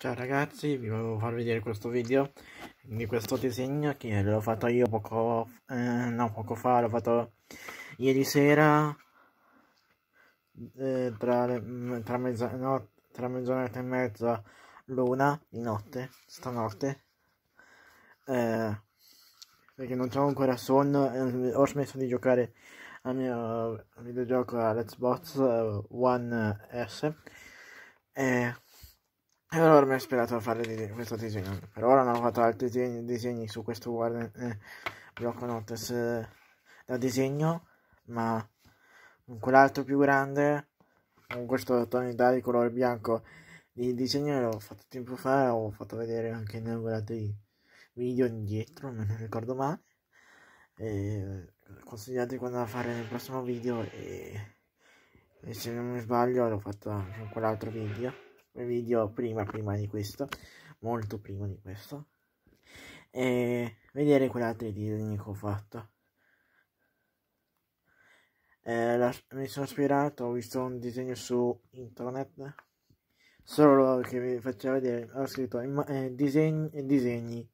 Ciao ragazzi, vi volevo far vedere questo video di questo disegno che l'ho fatto io poco, eh, no, poco fa, l'ho fatto ieri sera eh, tra, le, mm, tra, mezza, no, tra mezzanotte e mezza l'una di notte, stanotte eh, perché non ho ancora sonno e eh, ho smesso di giocare al mio videogioco Let's all'Xbox eh, One S e... Eh, e eh, allora mi ha ispirato a fare questo disegno. Per ora non ho fatto altri disegni, disegni su questo guarda, eh, blocco notes eh, da disegno, ma quell'altro più grande, con questo tonalità di colore bianco di disegno l'ho fatto tempo fa, l'ho fatto vedere anche in altri video indietro, non ricordo male. E, consigliate quando da fare nel prossimo video e, e se non mi sbaglio l'ho fatto anche in quell'altro video video prima, prima di questo, molto prima di questo, e vedere quell'altro disegno che ho fatto. Eh, la, mi sono ispirato, ho visto un disegno su internet, solo che vi faccio vedere, ho scritto eh, disegni, disegni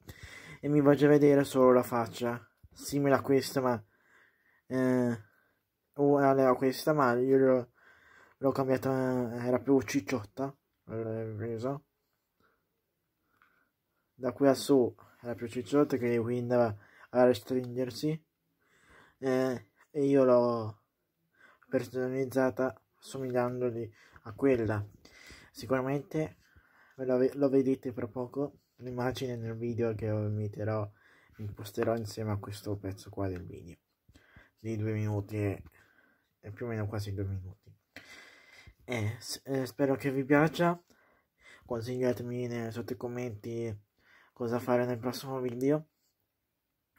e mi faceva vedere solo la faccia, simile a questa, ma... Eh, una era questa, ma io l'ho cambiata, era più cicciotta preso. da qui a su era più cicciotta che quindi andava a restringersi eh, e io l'ho personalizzata somigliandoli a quella sicuramente lo, lo vedete fra poco l'immagine nel video che imiterò imposterò insieme a questo pezzo qua del video di due minuti e, e più o meno quasi due minuti eh, eh, spero che vi piaccia consigliatemi nei, sotto i commenti cosa fare nel prossimo video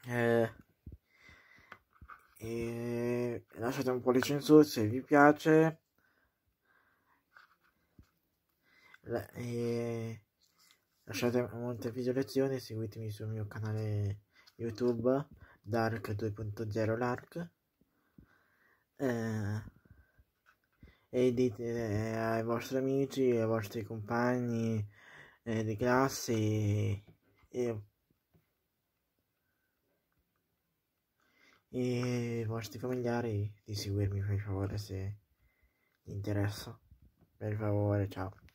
eh, e lasciate un pollice in su se vi piace La, e lasciate molte visualizzazioni seguitemi sul mio canale youtube dark 2.0 lark eh, e dite eh, ai vostri amici, ai vostri compagni eh, di classe e, e, e, ai vostri familiari di seguirmi per favore se vi interessa. Per favore, ciao.